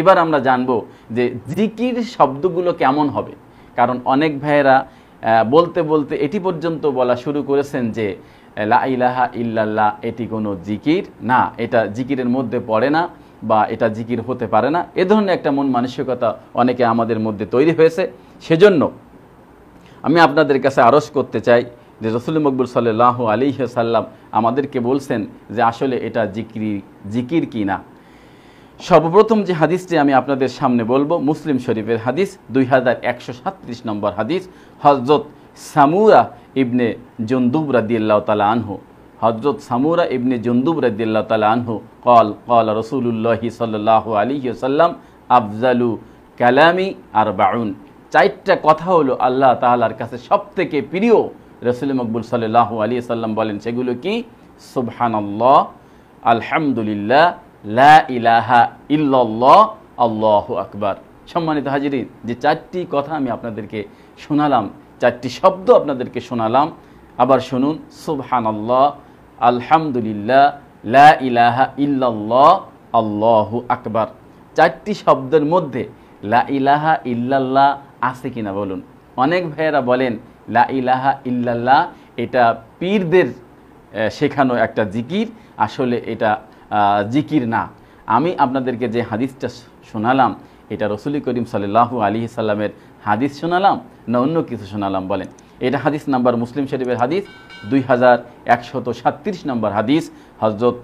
এবার আমরা জানব যে জিকির শব্দগুলো কেমন হবে কারণ অনেক ভাইয়েরা বলতে বলতে এটি পর্যন্ত বলা শুরু করেছেন যে লা ইলাহা ইল্লাল্লাহ এটি কোনো জিকির না এটা জিকিরের মধ্যে পড়ে না বা এটা জিকির হতে পারে না এ ধরনের একটা মন মানসিকতা অনেকে আমাদের মধ্যে তৈরি হয়েছে সেজন্য আমি আপনাদের কাছে আরস করতে চাই যে রসুল মকবুল সাল্লাহ আলিহ সাল্লাম আমাদেরকে বলছেন যে আসলে এটা জিকির জিকির কি না সর্বপ্রথম যে হাদিসটি আমি আপনাদের সামনে বলবো মুসলিম শরীফের হাদিস দুই হাজার একশো সাতত্রিশ নম্বর হাদিস হজরত সামুরা ইবনে জন্দুব রাদিল্লাহ তালা আনহু হজরত সামুরা ইবনে জন্দুব রাদিল্লাহ তালা আনহু কল কল রসুল্লাহি সাল্লাহ আলী সাল্লাম আফজালু কালামি আর বাউন চারটা কথা হলো আল্লাহ তালার কাছে সব থেকে প্রিয় রসুল মকবুল সাল্লাহ আলী সাল্লাম বলেন সেগুলো কি আল্লাহ আলহামদুলিল্লাহ লা ইলাহা আকবার সম্মানিত হাজির যে চারটি কথা আমি আপনাদেরকে শোনালাম চারটি শব্দ আপনাদেরকে শোনালাম আবার শুনুন সুবহান আল্লাহ আলহামদুলিল্লাহ লা ইলাহা ইল্লাল্লাহ আল্লাহু আকবার চারটি শব্দের মধ্যে লা ইলাহা ইল্লাল্লাহ আছে কিনা বলুন অনেক ভাইয়েরা বলেন লা ইলাহা ইল্লাল্লাহ এটা পীরদের শেখানো একটা জিকির আসলে এটা জিকির না আমি আপনাদেরকে যে হাদিসটা শোনালাম এটা রসুলি করিম সাল্লাহু আলী সাল্লামের হাদিস শোনালাম না অন্য কিছু শোনালাম বলেন এটা হাদিস নাম্বার মুসলিম শরীফের হাদিস দুই হাজার একশত সাতত্রিশ নম্বর হাদিস হজরত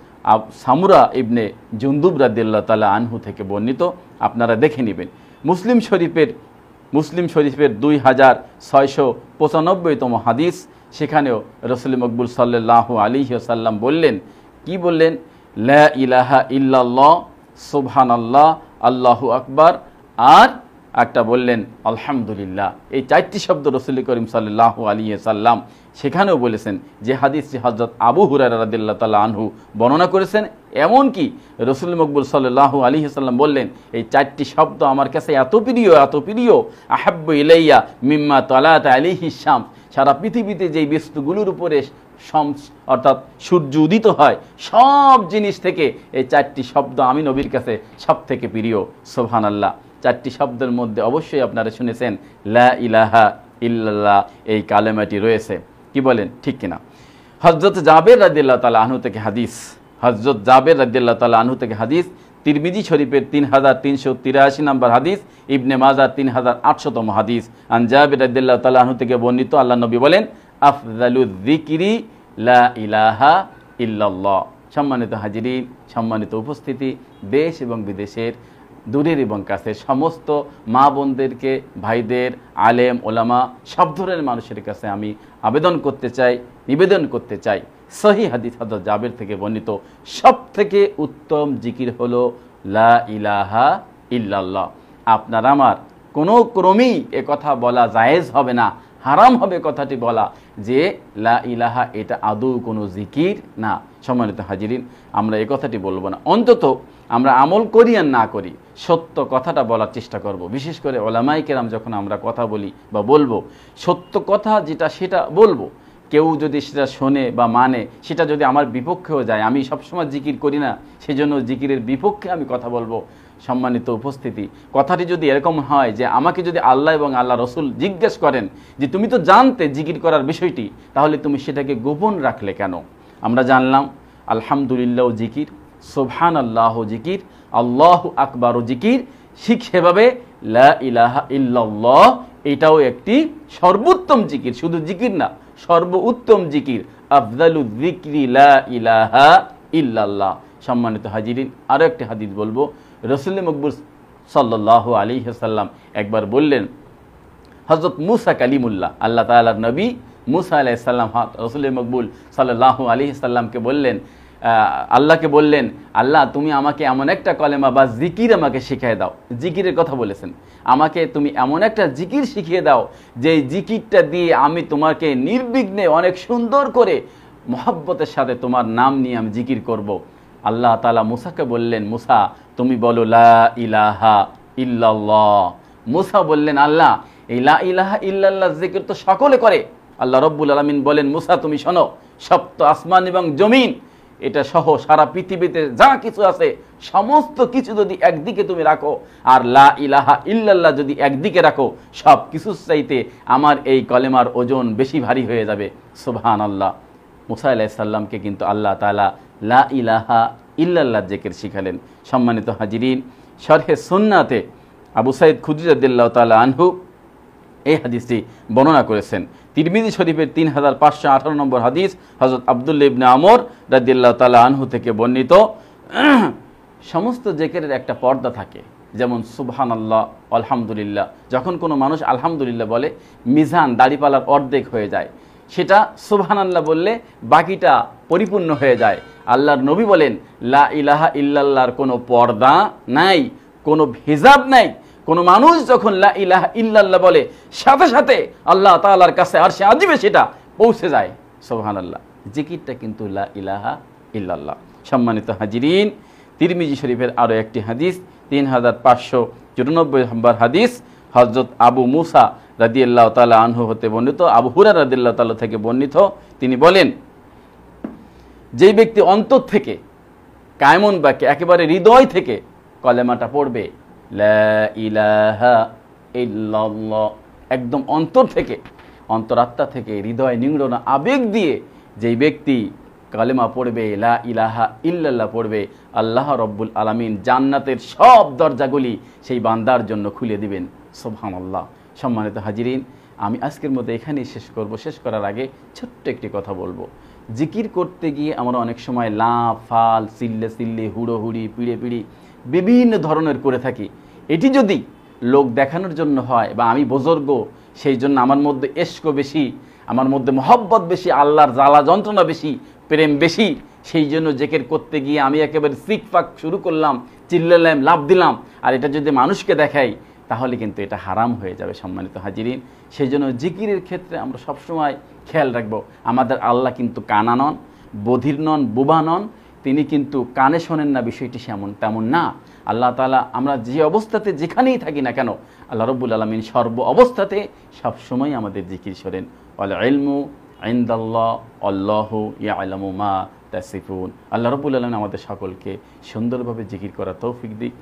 সামুরা ইবনে জুন্দুব রাদিল্লা তালা আনহু থেকে বর্ণিত আপনারা দেখে নেবেন মুসলিম শরীফের মুসলিম শরীফের দুই হাজার ছয়শো পঁচানব্বইতম হাদিস সেখানেও রসুল মকবুল সাল্লাহ আলিহ সাল্লাম বললেন কি বললেন লা ইলাহা ইল্লাল্লাহ সুবহান আল্লাহ আল্লাহু আকবার আর একটা বললেন আলহামদুলিল্লাহ এই চারটি শব্দ রসুল করিম সাল্লাহ আলিয়ে সাল্লাম সেখানেও বলেছেন যে হাদিসটি হজরত আবু হুরার রাদিল্লা তাল্লাহ আনহু বর্ণনা করেছেন এমনকি রসুল মকবুল সাল্লাহ আলী সাল্লাম বললেন এই চারটি শব্দ আমার কাছে এত প্রিয় এত প্রিয় আহাব্ব ইলাইয়া মিম্মা তলাত আলী হিসাম সারা পৃথিবীতে যেই বিস্তুগুলোর উপরে অর্থাৎ সূর্য উদিত হয় সব জিনিস থেকে এই চারটি শব্দ আমি নবীর কাছে সব থেকে প্রিয় সোহান আল্লাহ চারটি শব্দের মধ্যে অবশ্যই আপনারা শুনেছেন লা ইলাহা ইল্লাল্লাহ এই কালেমাটি রয়েছে কি বলেন ঠিক কিনা হজরত জাবের রাদিল্লা তালা আনু থেকে হাদিস হজরত জাবের রাদিল্লা তালা আনু থেকে হাদিস তিরমিজি শরীফের তিন হাজার তিনশো তিরাশি নম্বর হাদিস ইবনে মাজার তিন হাজার আটশোতম হাদিস আনজাবের রাদিল্লা তালা আনু থেকে বর্ণিত আল্লাহ নবী বলেন আফজালুদ্িকিরি লা ইলাহা ইল্লাল্লাহ সম্মানিত হাজিরিন সম্মানিত উপস্থিতি দেশ এবং বিদেশের দূরের এবং কাছের সমস্ত মা বোনদেরকে ভাইদের আলেম ওলামা সব ধরনের মানুষের কাছে আমি আবেদন করতে চাই নিবেদন করতে চাই সহি হাদিস হাজর জাবের থেকে বর্ণিত সব থেকে উত্তম জিকির হলো লা ইলাহা ইল্লাল্লাহ আপনার আমার কোনো ক্রমেই কথা বলা জায়েজ হবে না হারাম হবে কথাটি বলা যে লা ইলাহা এটা আদৌ কোনো জিকির না সম্মানিত হাজিরিন আমরা এ কথাটি বলবো না অন্তত আমরা আমল করি আর না করি সত্য কথাটা বলার চেষ্টা করব। বিশেষ করে ওলামাইকেরাম যখন আমরা কথা বলি বা বলবো সত্য কথা যেটা সেটা বলবো কেউ যদি সেটা শোনে বা মানে সেটা যদি আমার বিপক্ষেও যায় আমি সবসময় জিকির করি না সেজন্য জিকিরের বিপক্ষে আমি কথা বলবো সম্মানিত উপস্থিতি কথাটি যদি এরকম হয় যে আমাকে যদি আল্লাহ এবং আল্লাহ রসুল জিজ্ঞেস করেন যে তুমি তো জানতে জিকির করার বিষয়টি তাহলে তুমি সেটাকে গোপন রাখলে কেন আমরা জানলাম আলহামদুলিল্লাহ জিকির সোভান আল্লাহ জিকির আল্লাহ আকবর জিকির ঠিক সেভাবে লা ইলাহা ইল্লাল্লাহ এটাও একটি সর্বোত্তম জিকির শুধু জিকির না সর্ব উত্তম জিকির সম্মানিত হাজিরিন আরও একটি হাদিস বলবো রসুল মকবুল সাল্লাহ আলী সাল্লাম একবার বললেন হজরত মুসা কালিমুল্লাহ আল্লাহ তালার নবী মুসা আলাইসাল্লাম হাত রসুল মকবুল সাল্লাহ আলী সাল্লামকে বললেন আল্লাহকে বললেন আল্লাহ তুমি আমাকে এমন একটা কলেমা বা জিকির আমাকে শিখিয়ে দাও জিকিরের কথা বলেছেন আমাকে তুমি এমন একটা জিকির শিখিয়ে দাও যে জিকিরটা দিয়ে আমি তোমাকে নির্বিঘ্নে অনেক সুন্দর করে মহাব্বতের সাথে তোমার নাম নিয়ে আমি জিকির করব। আল্লাহ তালা মুসাকে বললেন মুসা তুমি বলো লা ইলাহা ইল্লাল্লাহ মুসা বললেন আল্লাহ এই লা ইলাহা ইল্লাল্লাহ জিকির তো সকলে করে আল্লাহ রব্বুল আলমিন বলেন মুসা তুমি শোনো সপ্ত আসমান এবং জমিন এটা সহ সারা পৃথিবীতে যা কিছু আছে সমস্ত কিছু যদি একদিকে তুমি রাখো আর লা ইলাহা ইল্লাল্লাহ যদি একদিকে রাখো সব কিছু চাইতে আমার এই কলেমার ওজন বেশি ভারী হয়ে যাবে সোভান আল্লাহ মুসা সাল্লামকে কিন্তু আল্লাহ তালা লা ইলাহা ইল্লাল্লাহ জেকের শিখালেন সম্মানিত হাজিরিন শরহে সুন্নাতে আবু সাইদ খুজিরাদিল্লাহ তালা আনহু এই হাদিসটি বর্ণনা করেছেন তিরমিদি শরীফের তিন হাজার পাঁচশো আঠারো নম্বর হাদিস হজরত আবদুল্লা ইবনে আমর রাদিল্লা তালা আনহু থেকে বর্ণিত সমস্ত জেকেরের একটা পর্দা থাকে যেমন সুবহান আল্লাহ আলহামদুলিল্লাহ যখন কোনো মানুষ আলহামদুলিল্লাহ বলে মিজান দাড়িপালার অর্ধেক হয়ে যায় সেটা সুবহান আল্লাহ বললে বাকিটা পরিপূর্ণ হয়ে যায় আল্লাহর নবী বলেন লা ইলাহা ইল্লাল্লাহর কোনো পর্দা নাই কোনো ভেজাব নাই কোনো মানুষ যখন লা ইল্লাল্লাহ বলে সাথে সাথে আল্লাহ তালার কাছে আর সে আজিবে সেটা পৌঁছে যায় সোহান আল্লাহ জিকিরটা কিন্তু লা ইলাহা ইল্লাল্লাহ সম্মানিত হাজিরিন তিরমিজি শরীফের আরও একটি হাদিস তিন হাজার পাঁচশো চুরানব্বই হাম্বার হাদিস হজরত আবু মুসা রাদিয়াল্লাহ তালা আনহু হতে বর্ণিত আবু হুরা রাদিল্লাহ তালা থেকে বর্ণিত তিনি বলেন যে ব্যক্তি অন্তর থেকে কায়মন বাক্যে একেবারে হৃদয় থেকে কলেমাটা পড়বে ইলাহা একদম অন্তর থেকে অন্তরাত্মা থেকে হৃদয় নিংড়ন আবেগ দিয়ে যেই ব্যক্তি কালেমা পড়বে লা ইলাহা ইল্লাল্লাহ পড়বে আল্লাহ রব্বুল আলামিন জান্নাতের সব দরজাগুলি সেই বান্দার জন্য খুলে দিবেন সোহান আল্লাহ সম্মানিত হাজিরিন আমি আজকের মধ্যে এখানেই শেষ করব শেষ করার আগে ছোট্ট একটি কথা বলবো জিকির করতে গিয়ে আমরা অনেক সময় লা ফাল সিল্লে সিল্লে হুড়োহুড়ি পিড়ে পিড়ি বিভিন্ন ধরনের করে থাকি এটি যদি লোক দেখানোর জন্য হয় বা আমি বুজুর্গ সেই জন্য আমার মধ্যে এস্ক বেশি আমার মধ্যে মহব্বত বেশি আল্লাহর জ্বালা যন্ত্রণা বেশি প্রেম বেশি সেই জন্য জেকের করতে গিয়ে আমি একেবারে সিক ফাক শুরু করলাম চিল্লালাম লাভ দিলাম আর এটা যদি মানুষকে দেখাই তাহলে কিন্তু এটা হারাম হয়ে যাবে সম্মানিত হাজিরিন সেই জন্য জিকিরের ক্ষেত্রে আমরা সবসময় খেয়াল রাখব আমাদের আল্লাহ কিন্তু কানা নন বধির নন বোবা নন তিনি কিন্তু কানে শোনেন না বিষয়টি সেমন তেমন না আল্লাহ তালা আমরা যে অবস্থাতে যেখানেই থাকি না কেন আল্লাহ রব্বুল আলমিন সর্ব অবস্থাতে সবসময় আমাদের জিকির শোনেন অল এলমু আইন্দাল্লাহ অল্লাহ ইয়া আলমু মা তাসিফুন আল্লাহ রব্বুল আলমিন আমাদের সকলকে সুন্দরভাবে জিকির করা তৌফিক দিক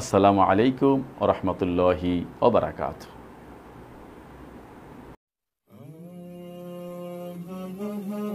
আসসালামু আলাইকুম ও রহমতুল্লাহি ওবরাকাত Mm-hmm.